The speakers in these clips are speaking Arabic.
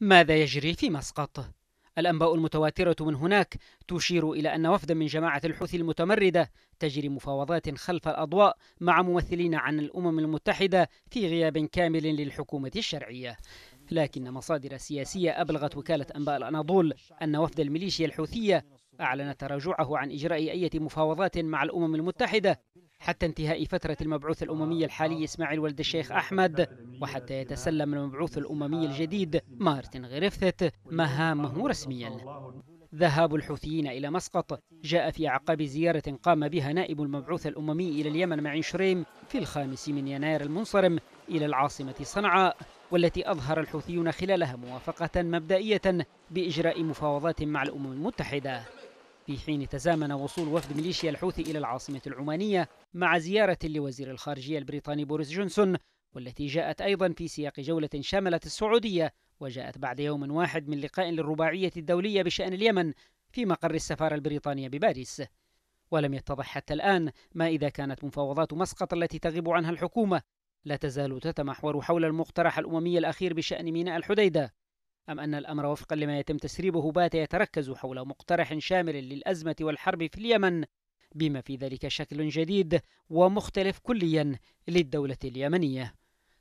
ماذا يجري في مسقط؟ الأنباء المتواترة من هناك تشير إلى أن وفدا من جماعة الحوثي المتمردة تجري مفاوضات خلف الأضواء مع ممثلين عن الأمم المتحدة في غياب كامل للحكومة الشرعية لكن مصادر سياسية أبلغت وكالة أنباء الأناضول أن وفد الميليشيا الحوثية أعلن تراجعه عن إجراء أي مفاوضات مع الأمم المتحدة حتى انتهاء فترة المبعوث الأممي الحالي إسماعيل ولد الشيخ أحمد وحتى يتسلم المبعوث الأممي الجديد مارتن غريفثت مهامه رسميا ذهاب الحوثيين إلى مسقط جاء في أعقاب زيارة قام بها نائب المبعوث الأممي إلى اليمن مع شريم في الخامس من يناير المنصرم إلى العاصمة صنعاء والتي أظهر الحوثيون خلالها موافقة مبدئية بإجراء مفاوضات مع الأمم المتحدة في حين تزامن وصول وفد ميليشيا الحوثي إلى العاصمة العمانية مع زيارة لوزير الخارجية البريطاني بوريس جونسون والتي جاءت أيضا في سياق جولة شملت السعودية وجاءت بعد يوم واحد من لقاء للرباعية الدولية بشأن اليمن في مقر السفارة البريطانية بباريس ولم يتضح حتى الآن ما إذا كانت مفاوضات مسقط التي تغيب عنها الحكومة لا تزال تتمحور حول المقترح الأممي الأخير بشأن ميناء الحديدة أم أن الأمر وفقا لما يتم تسريبه بات يتركز حول مقترح شامل للأزمة والحرب في اليمن بما في ذلك شكل جديد ومختلف كليا للدولة اليمنية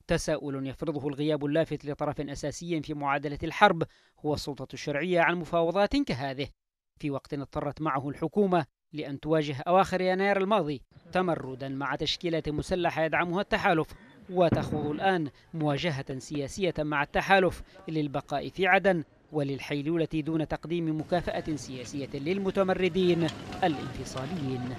تساؤل يفرضه الغياب اللافت لطرف أساسي في معادلة الحرب هو السلطة الشرعية عن مفاوضات كهذه في وقت اضطرت معه الحكومة لأن تواجه أواخر يناير الماضي تمردا مع تشكيلات مسلحة يدعمها التحالف وتخوض الآن مواجهة سياسية مع التحالف للبقاء في عدن وللحيلولة دون تقديم مكافأة سياسية للمتمردين الانفصاليين